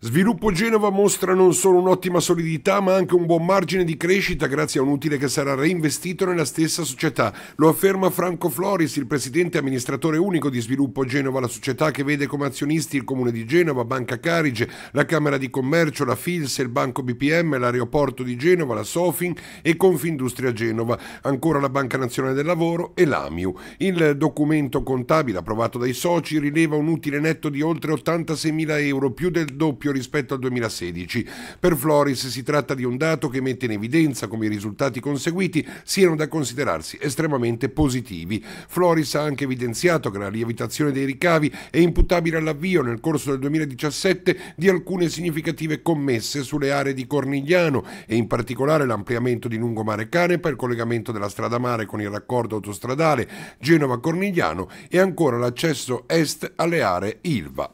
Sviluppo Genova mostra non solo un'ottima solidità ma anche un buon margine di crescita grazie a un utile che sarà reinvestito nella stessa società. Lo afferma Franco Floris, il presidente e amministratore unico di Sviluppo Genova, la società che vede come azionisti il Comune di Genova, Banca Carige, la Camera di Commercio, la Fils, il Banco BPM, l'Aeroporto di Genova, la Sofin e Confindustria Genova, ancora la Banca Nazionale del Lavoro e l'AMIU. Il documento contabile approvato dai soci rileva un utile netto di oltre 86.000 euro, più del doppio doppio rispetto al 2016. Per Floris si tratta di un dato che mette in evidenza come i risultati conseguiti siano da considerarsi estremamente positivi. Floris ha anche evidenziato che la lievitazione dei ricavi è imputabile all'avvio nel corso del 2017 di alcune significative commesse sulle aree di Cornigliano e in particolare l'ampliamento di Lungomare Canepa, il collegamento della strada mare con il raccordo autostradale Genova-Cornigliano e ancora l'accesso est alle aree Ilva.